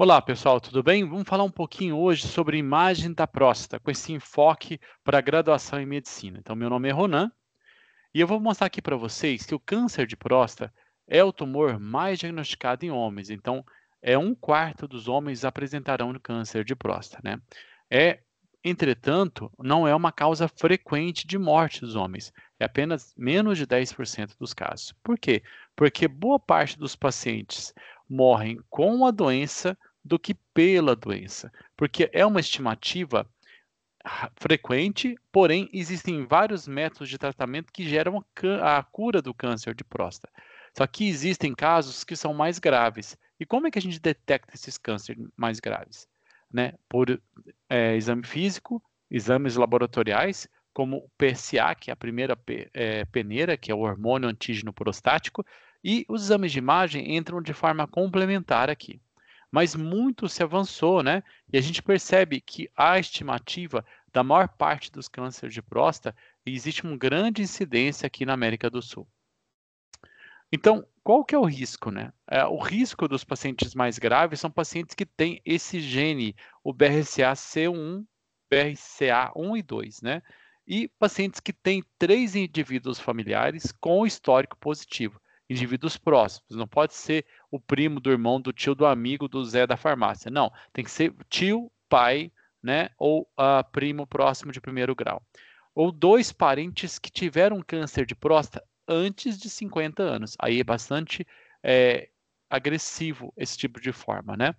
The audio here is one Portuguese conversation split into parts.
Olá, pessoal, tudo bem? Vamos falar um pouquinho hoje sobre imagem da próstata, com esse enfoque para a graduação em medicina. Então, meu nome é Ronan e eu vou mostrar aqui para vocês que o câncer de próstata é o tumor mais diagnosticado em homens. Então, é um quarto dos homens apresentarão câncer de próstata, né? É, entretanto, não é uma causa frequente de morte dos homens. É apenas menos de 10% dos casos. Por quê? Porque boa parte dos pacientes morrem com a doença do que pela doença, porque é uma estimativa frequente, porém existem vários métodos de tratamento que geram a cura do câncer de próstata. Só que existem casos que são mais graves. E como é que a gente detecta esses cânceres mais graves? Né? Por é, exame físico, exames laboratoriais, como o PSA, que é a primeira é, peneira, que é o hormônio antígeno prostático, e os exames de imagem entram de forma complementar aqui mas muito se avançou, né? E a gente percebe que a estimativa da maior parte dos cânceres de próstata existe uma grande incidência aqui na América do Sul. Então, qual que é o risco, né? É, o risco dos pacientes mais graves são pacientes que têm esse gene, o BRCA-C1, BRCA1 e 2, né? E pacientes que têm três indivíduos familiares com histórico positivo indivíduos próximos. Não pode ser o primo do irmão, do tio, do amigo, do Zé da farmácia. Não, tem que ser tio, pai, né? Ou uh, primo próximo de primeiro grau. Ou dois parentes que tiveram câncer de próstata antes de 50 anos. Aí é bastante é, agressivo esse tipo de forma, né?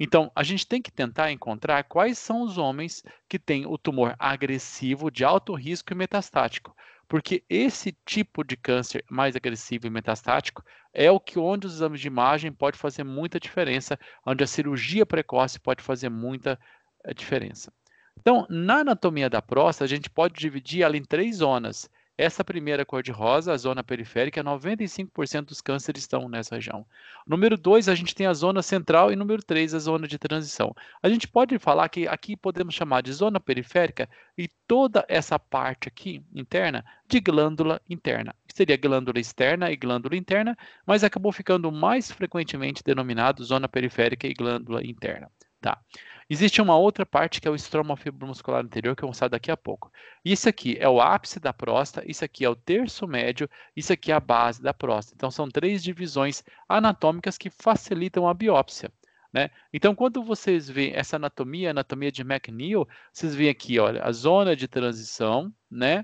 Então, a gente tem que tentar encontrar quais são os homens que têm o tumor agressivo de alto risco e metastático, porque esse tipo de câncer mais agressivo e metastático é o que onde os exames de imagem pode fazer muita diferença, onde a cirurgia precoce pode fazer muita eh, diferença. Então, na anatomia da próstata, a gente pode dividir ela em três zonas. Essa primeira cor de rosa, a zona periférica, 95% dos cânceres estão nessa região. Número 2, a gente tem a zona central e número 3, a zona de transição. A gente pode falar que aqui podemos chamar de zona periférica e toda essa parte aqui interna de glândula interna. Seria glândula externa e glândula interna, mas acabou ficando mais frequentemente denominado zona periférica e glândula interna. Tá. Existe uma outra parte que é o estroma fibromuscular anterior, que eu vou mostrar daqui a pouco. Isso aqui é o ápice da próstata, isso aqui é o terço médio, isso aqui é a base da próstata. Então, são três divisões anatômicas que facilitam a biópsia. Né? Então, quando vocês veem essa anatomia, anatomia de McNeil, vocês veem aqui, olha, a zona de transição, né?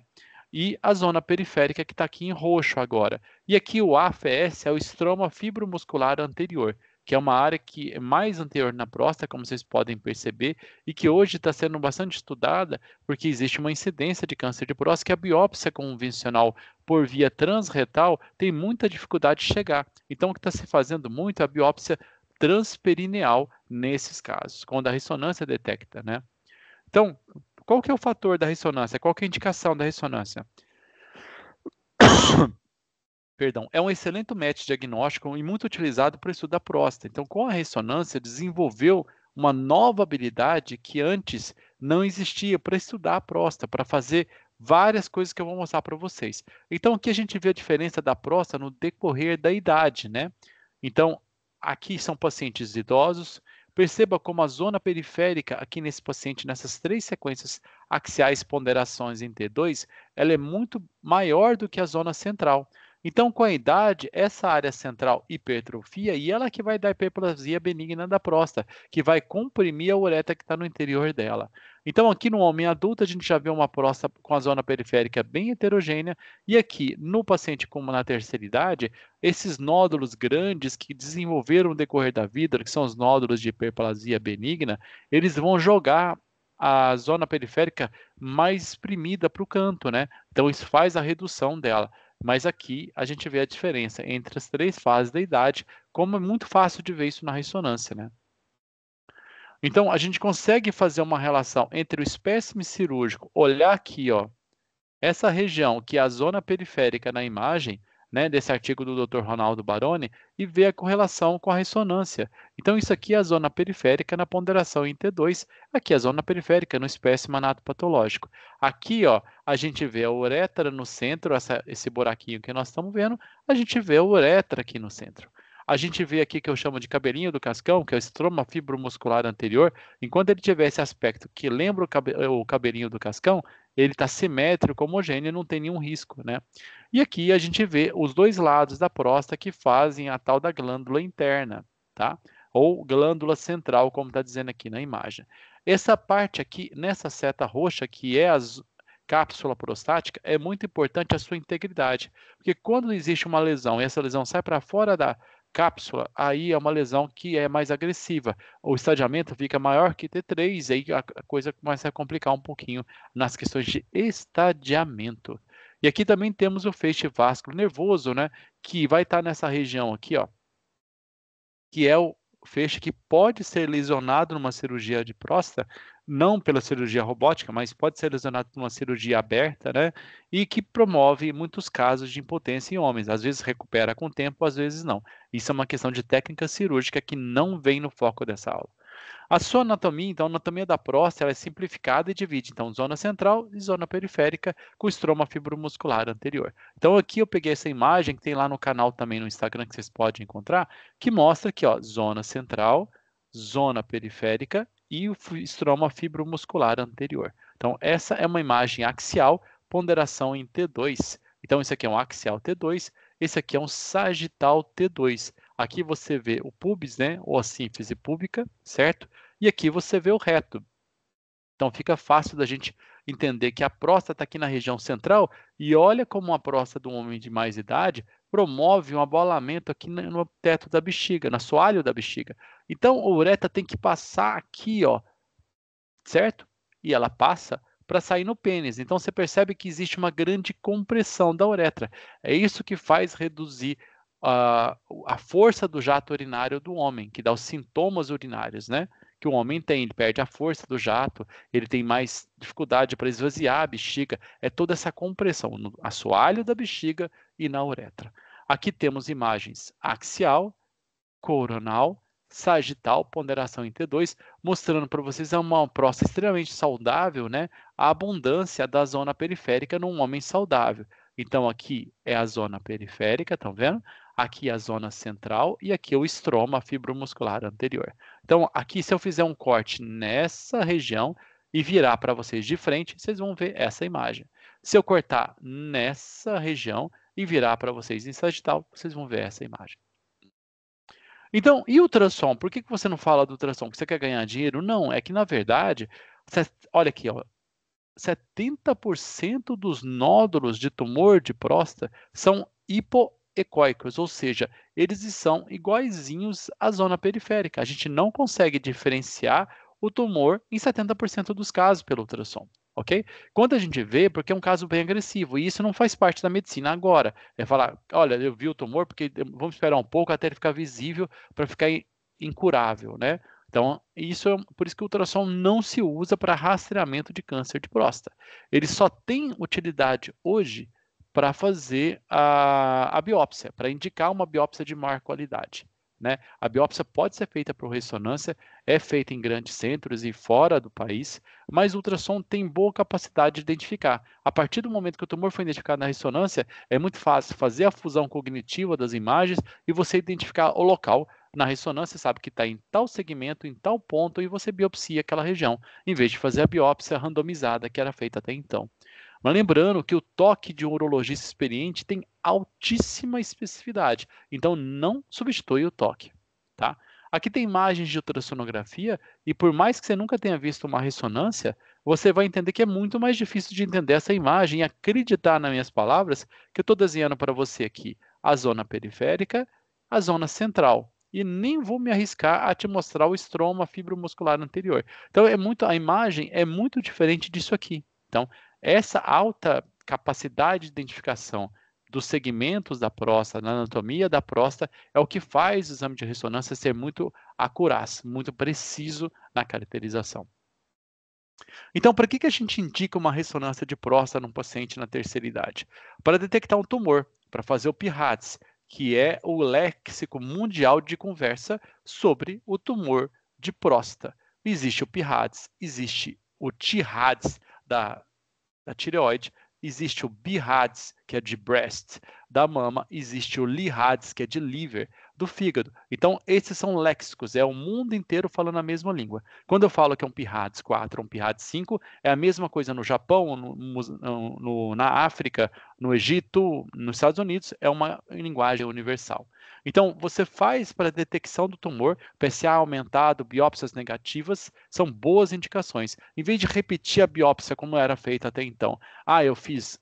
E a zona periférica que está aqui em roxo agora. E aqui o AFS é o estroma fibromuscular anterior que é uma área que é mais anterior na próstata, como vocês podem perceber, e que hoje está sendo bastante estudada, porque existe uma incidência de câncer de próstata que a biópsia convencional por via transretal tem muita dificuldade de chegar. Então, o que está se fazendo muito é a biópsia transperineal nesses casos, quando a ressonância é detecta, né? Então, qual que é o fator da ressonância? Qual que é a indicação da ressonância? perdão, é um excelente método diagnóstico e muito utilizado para o estudo da próstata. Então, com a ressonância, desenvolveu uma nova habilidade que antes não existia para estudar a próstata, para fazer várias coisas que eu vou mostrar para vocês. Então, aqui a gente vê a diferença da próstata no decorrer da idade, né? Então, aqui são pacientes idosos. Perceba como a zona periférica aqui nesse paciente, nessas três sequências axiais ponderações em T2, ela é muito maior do que a zona central. Então, com a idade, essa área central hipertrofia e ela que vai dar hiperplasia benigna da próstata, que vai comprimir a uretra que está no interior dela. Então, aqui no homem adulto, a gente já vê uma próstata com a zona periférica bem heterogênea, e aqui no paciente com na terceira idade, esses nódulos grandes que desenvolveram no decorrer da vida, que são os nódulos de hiperplasia benigna, eles vão jogar a zona periférica mais exprimida para o canto, né? Então, isso faz a redução dela. Mas aqui a gente vê a diferença entre as três fases da idade, como é muito fácil de ver isso na ressonância, né? Então, a gente consegue fazer uma relação entre o espécime cirúrgico, olhar aqui, ó, essa região que é a zona periférica na imagem, né, desse artigo do Dr. Ronaldo Baroni e ver a correlação com a ressonância. Então, isso aqui é a zona periférica na ponderação em T2, aqui é a zona periférica no espécime anatopatológico. Aqui, ó, a gente vê a uretra no centro, essa, esse buraquinho que nós estamos vendo, a gente vê a uretra aqui no centro. A gente vê aqui que eu chamo de cabelinho do cascão, que é o estroma fibromuscular anterior. Enquanto ele tiver esse aspecto que lembra o cabelinho do cascão, ele está simétrico, homogêneo, não tem nenhum risco, né? E aqui a gente vê os dois lados da próstata que fazem a tal da glândula interna, tá? Ou glândula central, como está dizendo aqui na imagem. Essa parte aqui, nessa seta roxa, que é a cápsula prostática, é muito importante a sua integridade, porque quando existe uma lesão e essa lesão sai para fora da cápsula, aí é uma lesão que é mais agressiva. O estadiamento fica maior que T3, aí a coisa começa a complicar um pouquinho nas questões de estadiamento. E aqui também temos o feixe vascular nervoso, né? Que vai estar tá nessa região aqui, ó. Que é o feixe que pode ser lesionado numa cirurgia de próstata, não pela cirurgia robótica, mas pode ser lesionado por uma cirurgia aberta, né? E que promove muitos casos de impotência em homens. Às vezes recupera com o tempo, às vezes não. Isso é uma questão de técnica cirúrgica que não vem no foco dessa aula. A sua anatomia, então, a anatomia da próstata ela é simplificada e divide, então, zona central e zona periférica com estroma fibromuscular anterior. Então, aqui eu peguei essa imagem que tem lá no canal também no Instagram que vocês podem encontrar, que mostra aqui, ó, zona central, zona periférica e o estroma fibromuscular anterior. Então, essa é uma imagem axial, ponderação em T2. Então, esse aqui é um axial T2, esse aqui é um sagital T2. Aqui você vê o pubis, né, ou a síntese pública, certo? E aqui você vê o reto. Então fica fácil da gente entender que a próstata está aqui na região central e olha como a próstata do homem de mais idade promove um abolamento aqui no teto da bexiga, no assoalho da bexiga. Então, a uretra tem que passar aqui, ó, certo? E ela passa para sair no pênis. Então, você percebe que existe uma grande compressão da uretra. É isso que faz reduzir a, a força do jato urinário do homem, que dá os sintomas urinários, né? Que o homem tem, ele perde a força do jato, ele tem mais dificuldade para esvaziar a bexiga, é toda essa compressão no assoalho da bexiga e na uretra. Aqui temos imagens axial, coronal, sagital, ponderação em T2, mostrando para vocês é uma próstata extremamente saudável, né? A abundância da zona periférica num homem saudável. Então, aqui é a zona periférica, estão vendo? Aqui é a zona central e aqui é o estroma fibromuscular anterior. Então, aqui, se eu fizer um corte nessa região e virar para vocês de frente, vocês vão ver essa imagem. Se eu cortar nessa região e virar para vocês em sagital, vocês vão ver essa imagem. Então, e o ultrassom? Por que, que você não fala do ultrassom? Você quer ganhar dinheiro? Não, é que na verdade, você, olha aqui, ó, 70% dos nódulos de tumor de próstata são hipoecóicos, ou seja, eles são iguaizinhos à zona periférica. A gente não consegue diferenciar o tumor em 70% dos casos pelo ultrassom. Ok? Quando a gente vê, porque é um caso bem agressivo, e isso não faz parte da medicina agora. É falar, olha, eu vi o tumor, porque vamos esperar um pouco até ele ficar visível para ficar incurável, né? Então, isso é por isso que o ultrassom não se usa para rastreamento de câncer de próstata. Ele só tem utilidade hoje para fazer a, a biópsia, para indicar uma biópsia de maior qualidade. Né? A biópsia pode ser feita por ressonância, é feita em grandes centros e fora do país, mas o ultrassom tem boa capacidade de identificar. A partir do momento que o tumor foi identificado na ressonância, é muito fácil fazer a fusão cognitiva das imagens e você identificar o local na ressonância, sabe que está em tal segmento, em tal ponto, e você biopsia aquela região, em vez de fazer a biópsia randomizada que era feita até então. Mas lembrando que o toque de um urologista experiente tem altíssima especificidade, então não substitui o toque. Tá? Aqui tem imagens de ultrassonografia, e por mais que você nunca tenha visto uma ressonância, você vai entender que é muito mais difícil de entender essa imagem e acreditar nas minhas palavras que eu estou desenhando para você aqui a zona periférica, a zona central, e nem vou me arriscar a te mostrar o estroma fibromuscular anterior. Então é muito a imagem é muito diferente disso aqui. Então, essa alta capacidade de identificação dos segmentos da próstata, na anatomia da próstata, é o que faz o exame de ressonância ser muito acurado, muito preciso na caracterização. Então, para que, que a gente indica uma ressonância de próstata num paciente na terceira idade? Para detectar um tumor, para fazer o PIRATS, que é o léxico mundial de conversa sobre o tumor de próstata. Existe o PIRADS, existe o TIRADS da, da tireoide, existe o BIRADS, que é de breast, da mama, existe o LIRADS, que é de liver, do fígado. Então, esses são léxicos, é o mundo inteiro falando a mesma língua. Quando eu falo que é um PIRADS 4 um PIRADS 5, é a mesma coisa no Japão, no, no, na África, no Egito, nos Estados Unidos, é uma linguagem universal. Então, você faz para detecção do tumor, PSA aumentado, biópsias negativas, são boas indicações. Em vez de repetir a biópsia como era feita até então, ah, eu fiz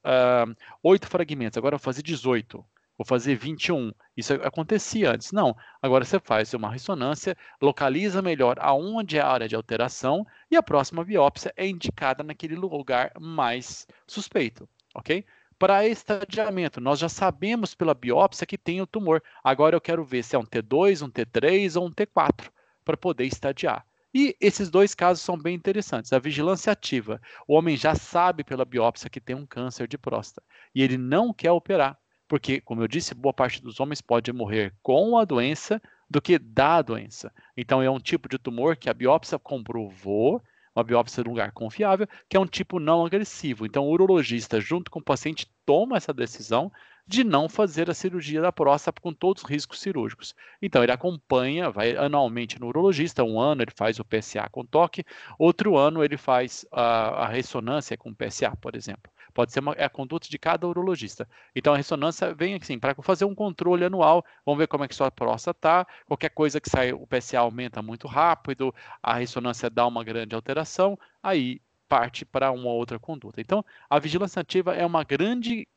oito uh, fragmentos, agora eu vou fazer 18 vou fazer 21. Isso acontecia antes. Não, agora você faz uma ressonância, localiza melhor aonde é a área de alteração e a próxima biópsia é indicada naquele lugar mais suspeito, ok? Para estadiamento, nós já sabemos pela biópsia que tem o tumor. Agora eu quero ver se é um T2, um T3 ou um T4 para poder estadiar. E esses dois casos são bem interessantes. A vigilância ativa. O homem já sabe pela biópsia que tem um câncer de próstata e ele não quer operar. Porque, como eu disse, boa parte dos homens pode morrer com a doença do que da doença. Então, é um tipo de tumor que a biópsia comprovou, uma biópsia de um lugar confiável, que é um tipo não agressivo. Então, o urologista, junto com o paciente, toma essa decisão de não fazer a cirurgia da próstata com todos os riscos cirúrgicos. Então, ele acompanha, vai anualmente no urologista, um ano ele faz o PSA com toque, outro ano ele faz a, a ressonância com PSA, por exemplo. Pode ser uma, é a conduta de cada urologista. Então a ressonância vem assim, para fazer um controle anual, vamos ver como é que sua próstata está, qualquer coisa que sai, o PSA aumenta muito rápido, a ressonância dá uma grande alteração, aí parte para uma outra conduta. Então, a vigilância ativa é uma grande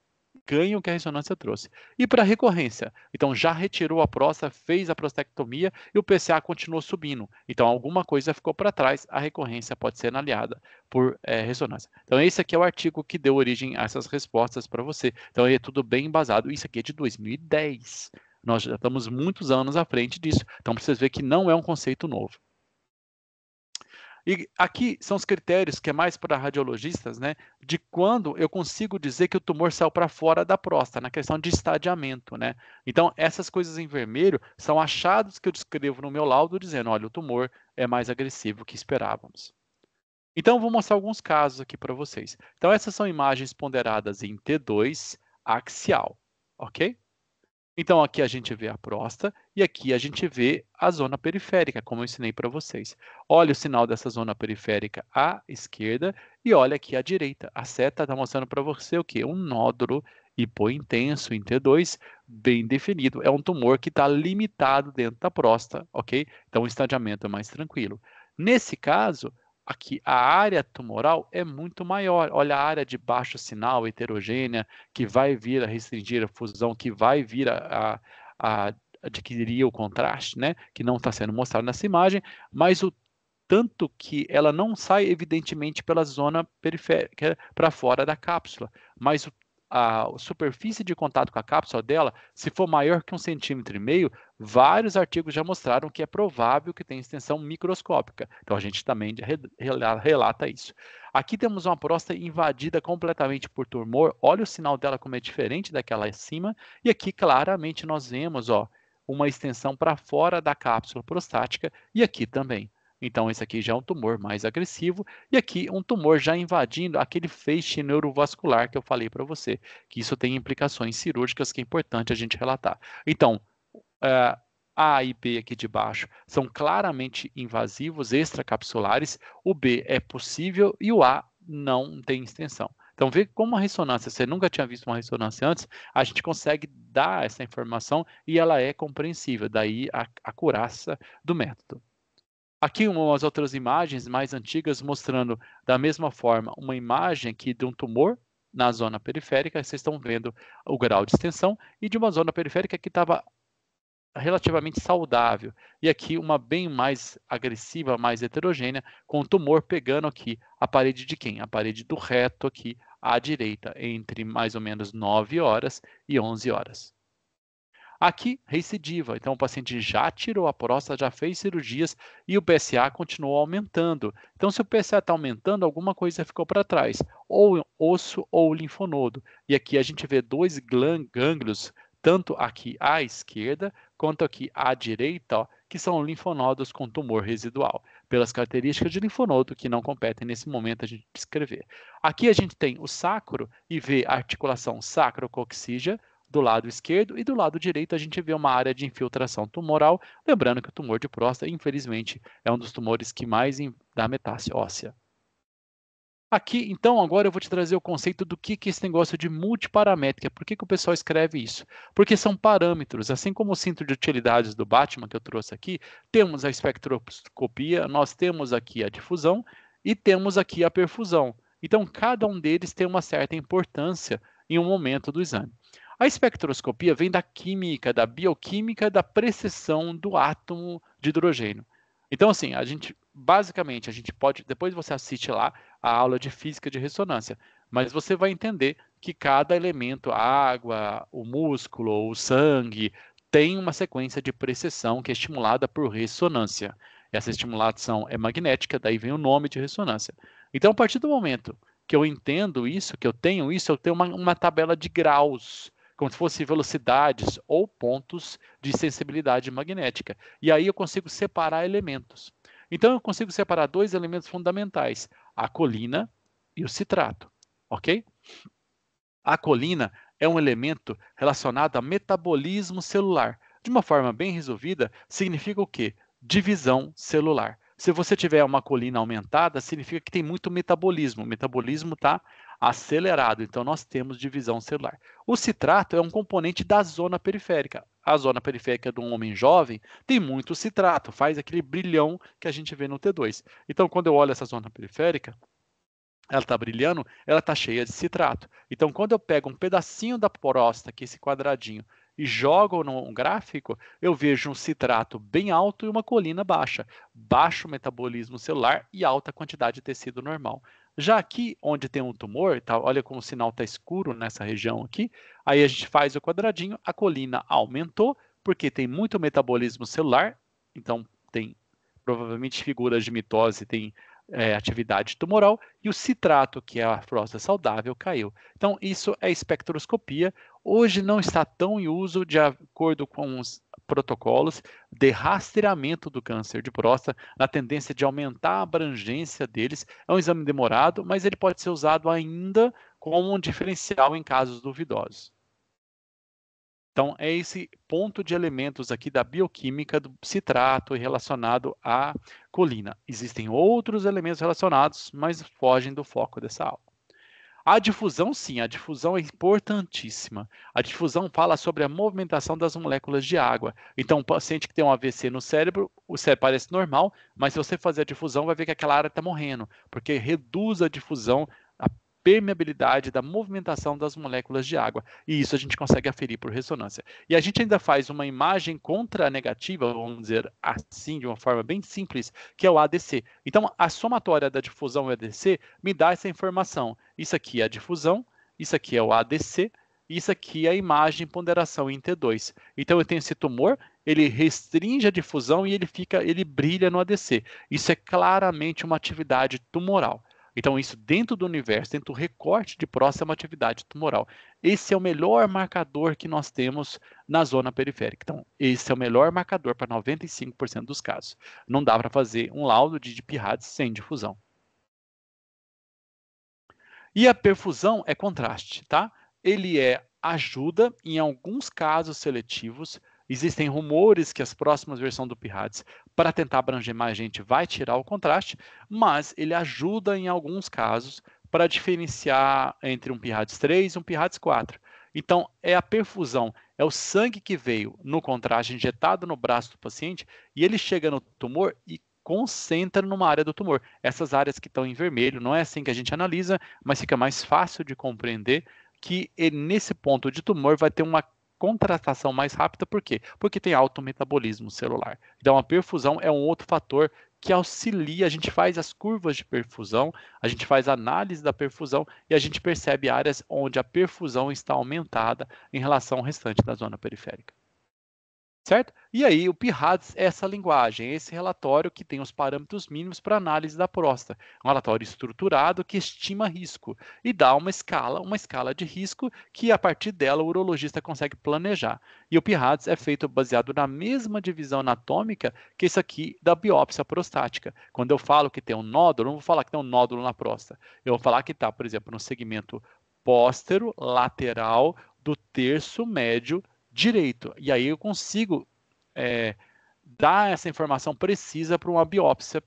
ganho que a ressonância trouxe. E para recorrência, então já retirou a próstata, fez a prostectomia e o PCA continuou subindo. Então alguma coisa ficou para trás, a recorrência pode ser analiada por é, ressonância. Então esse aqui é o artigo que deu origem a essas respostas para você. Então é tudo bem embasado. Isso aqui é de 2010. Nós já estamos muitos anos à frente disso. Então, para vocês verem que não é um conceito novo. E aqui são os critérios que é mais para radiologistas, né? De quando eu consigo dizer que o tumor saiu para fora da próstata, na questão de estadiamento, né? Então, essas coisas em vermelho são achados que eu descrevo no meu laudo, dizendo: olha, o tumor é mais agressivo que esperávamos. Então, vou mostrar alguns casos aqui para vocês. Então, essas são imagens ponderadas em T2 axial, ok? Então, aqui a gente vê a próstata e aqui a gente vê a zona periférica, como eu ensinei para vocês. Olha o sinal dessa zona periférica à esquerda e olha aqui à direita. A seta está mostrando para você o quê? Um nódulo hipointenso em T2, bem definido. É um tumor que está limitado dentro da próstata, ok? Então, o estadiamento é mais tranquilo. Nesse caso, aqui a área tumoral é muito maior. Olha a área de baixo sinal heterogênea que vai vir a restringir a fusão, que vai vir a, a, a adquirir o contraste, né? Que não está sendo mostrado nessa imagem, mas o tanto que ela não sai evidentemente pela zona periférica para fora da cápsula, mas o a superfície de contato com a cápsula dela, se for maior que um centímetro e meio, vários artigos já mostraram que é provável que tenha extensão microscópica. Então a gente também relata isso. Aqui temos uma próstata invadida completamente por tumor. Olha o sinal dela como é diferente daquela acima. E aqui claramente nós vemos, ó, uma extensão para fora da cápsula prostática e aqui também. Então, esse aqui já é um tumor mais agressivo. E aqui, um tumor já invadindo aquele feixe neurovascular que eu falei para você, que isso tem implicações cirúrgicas que é importante a gente relatar. Então, uh, a e B aqui de baixo são claramente invasivos, extracapsulares. O B é possível e o A não tem extensão. Então, vê como a ressonância, você nunca tinha visto uma ressonância antes, a gente consegue dar essa informação e ela é compreensível. Daí a, a curaça do método. Aqui umas outras imagens mais antigas mostrando da mesma forma uma imagem que de um tumor na zona periférica, vocês estão vendo o grau de extensão, e de uma zona periférica que estava relativamente saudável. E aqui uma bem mais agressiva, mais heterogênea, com o tumor pegando aqui a parede de quem? A parede do reto aqui à direita, entre mais ou menos 9 horas e 11 horas. Aqui, recidiva. Então, o paciente já tirou a próstata, já fez cirurgias e o PSA continuou aumentando. Então, se o PSA está aumentando, alguma coisa ficou para trás, ou osso ou linfonodo. E aqui a gente vê dois gânglios, tanto aqui à esquerda quanto aqui à direita, ó, que são linfonodos com tumor residual, pelas características de linfonodo que não competem nesse momento a gente descrever. Aqui a gente tem o sacro e vê a articulação sacrococcígea, do lado esquerdo e do lado direito a gente vê uma área de infiltração tumoral, lembrando que o tumor de próstata, infelizmente, é um dos tumores que mais dá metástase óssea. Aqui, então, agora eu vou te trazer o conceito do que, que é esse negócio de multiparamétrica, por que, que o pessoal escreve isso? Porque são parâmetros, assim como o cinto de utilidades do Batman que eu trouxe aqui, temos a espectroscopia, nós temos aqui a difusão e temos aqui a perfusão. Então, cada um deles tem uma certa importância em um momento do exame. A espectroscopia vem da química, da bioquímica da precessão do átomo de hidrogênio. Então, assim, a gente basicamente a gente pode. Depois você assiste lá a aula de física de ressonância, mas você vai entender que cada elemento, a água, o músculo, o sangue, tem uma sequência de precessão que é estimulada por ressonância. Essa estimulação é magnética, daí vem o nome de ressonância. Então, a partir do momento que eu entendo isso, que eu tenho isso, eu tenho uma, uma tabela de graus como se fossem velocidades ou pontos de sensibilidade magnética. E aí eu consigo separar elementos. Então eu consigo separar dois elementos fundamentais, a colina e o citrato, ok? A colina é um elemento relacionado a metabolismo celular. De uma forma bem resolvida, significa o quê? Divisão celular. Se você tiver uma colina aumentada, significa que tem muito metabolismo. O metabolismo está acelerado. Então, nós temos divisão celular. O citrato é um componente da zona periférica. A zona periférica de um homem jovem tem muito citrato, faz aquele brilhão que a gente vê no T2. Então, quando eu olho essa zona periférica, ela está brilhando, ela está cheia de citrato. Então, quando eu pego um pedacinho da próstata, que é esse quadradinho, e jogo num gráfico, eu vejo um citrato bem alto e uma colina baixa. Baixo metabolismo celular e alta quantidade de tecido normal. Já aqui, onde tem um tumor, tá, olha como o sinal está escuro nessa região aqui, aí a gente faz o quadradinho, a colina aumentou, porque tem muito metabolismo celular, então tem provavelmente figuras de mitose, tem é, atividade tumoral, e o citrato, que é a frosta saudável, caiu. Então, isso é espectroscopia. Hoje não está tão em uso, de acordo com os protocolos de rastreamento do câncer de próstata, na tendência de aumentar a abrangência deles. É um exame demorado, mas ele pode ser usado ainda como um diferencial em casos duvidosos. Então, é esse ponto de elementos aqui da bioquímica do citrato relacionado à colina. Existem outros elementos relacionados, mas fogem do foco dessa aula. A difusão, sim, a difusão é importantíssima. A difusão fala sobre a movimentação das moléculas de água. Então, o paciente que tem um AVC no cérebro, o cérebro parece normal, mas se você fazer a difusão, vai ver que aquela área está morrendo, porque reduz a difusão permeabilidade da movimentação das moléculas de água. E isso a gente consegue aferir por ressonância. E a gente ainda faz uma imagem contranegativa, vamos dizer assim, de uma forma bem simples, que é o ADC. Então, a somatória da difusão e ADC me dá essa informação. Isso aqui é a difusão, isso aqui é o ADC, isso aqui é a imagem ponderação em T2. Então eu tenho esse tumor, ele restringe a difusão e ele fica, ele brilha no ADC. Isso é claramente uma atividade tumoral. Então, isso dentro do universo, dentro do recorte de próxima atividade tumoral. Esse é o melhor marcador que nós temos na zona periférica. Então, esse é o melhor marcador para 95% dos casos. Não dá para fazer um laudo de DPRAD sem difusão. E a perfusão é contraste, tá? Ele é ajuda em alguns casos seletivos Existem rumores que as próximas versões do Pirates, para tentar abranger mais gente, vai tirar o contraste, mas ele ajuda em alguns casos para diferenciar entre um Pirates 3 e um Pirates 4. Então, é a perfusão, é o sangue que veio no contraste injetado no braço do paciente e ele chega no tumor e concentra numa área do tumor. Essas áreas que estão em vermelho, não é assim que a gente analisa, mas fica mais fácil de compreender que nesse ponto de tumor vai ter uma contratação mais rápida, por quê? Porque tem alto metabolismo celular. Então a perfusão é um outro fator que auxilia, a gente faz as curvas de perfusão, a gente faz análise da perfusão e a gente percebe áreas onde a perfusão está aumentada em relação ao restante da zona periférica certo? E aí, o PIRADS é essa linguagem, é esse relatório que tem os parâmetros mínimos para análise da próstata. Um relatório estruturado que estima risco e dá uma escala, uma escala de risco que, a partir dela, o urologista consegue planejar. E o PIRADS é feito baseado na mesma divisão anatômica que isso aqui da biópsia prostática. Quando eu falo que tem um nódulo, não vou falar que tem um nódulo na próstata. Eu vou falar que está, por exemplo, no segmento póstero lateral do terço médio direito. E aí eu consigo é, dar essa informação precisa para uma biópsia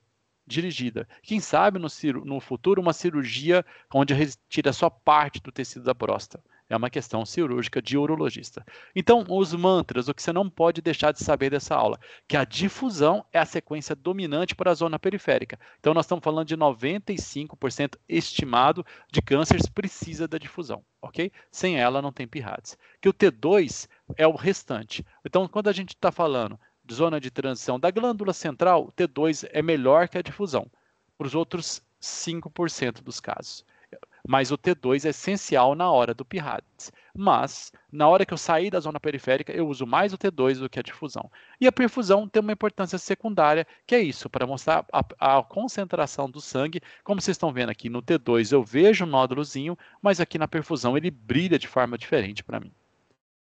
dirigida. Quem sabe no, no futuro uma cirurgia onde retira só parte do tecido da próstata é uma questão cirúrgica de urologista. Então, os mantras, o que você não pode deixar de saber dessa aula, que a difusão é a sequência dominante para a zona periférica. Então, nós estamos falando de 95% estimado de cânceres precisa da difusão, ok? Sem ela, não tem pirrates. Que o T2 é o restante. Então, quando a gente está falando de zona de transição da glândula central, o T2 é melhor que a difusão. Para os outros 5% dos casos mas o T2 é essencial na hora do pirates. Mas, na hora que eu sair da zona periférica, eu uso mais o T2 do que a difusão. E a perfusão tem uma importância secundária, que é isso, para mostrar a, a concentração do sangue. Como vocês estão vendo aqui no T2, eu vejo um nódulozinho, mas aqui na perfusão ele brilha de forma diferente para mim.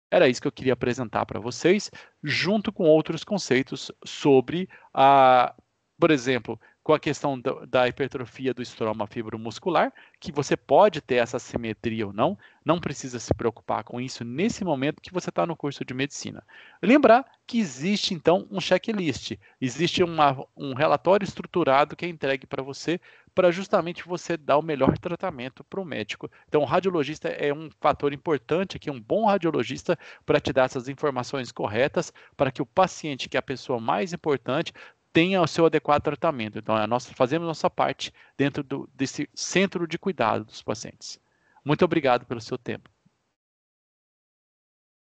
Era isso que eu queria apresentar para vocês, junto com outros conceitos sobre a por exemplo, com a questão da hipertrofia do estroma fibromuscular, que você pode ter essa simetria ou não, não precisa se preocupar com isso nesse momento que você está no curso de medicina. Lembrar que existe, então, um checklist, existe uma, um relatório estruturado que é entregue para você, para justamente você dar o melhor tratamento para o médico. Então, o radiologista é um fator importante aqui, um bom radiologista, para te dar essas informações corretas, para que o paciente, que é a pessoa mais importante, tenha o seu adequado tratamento. Então, é, nós fazemos nossa parte dentro do, desse centro de cuidado dos pacientes. Muito obrigado pelo seu tempo.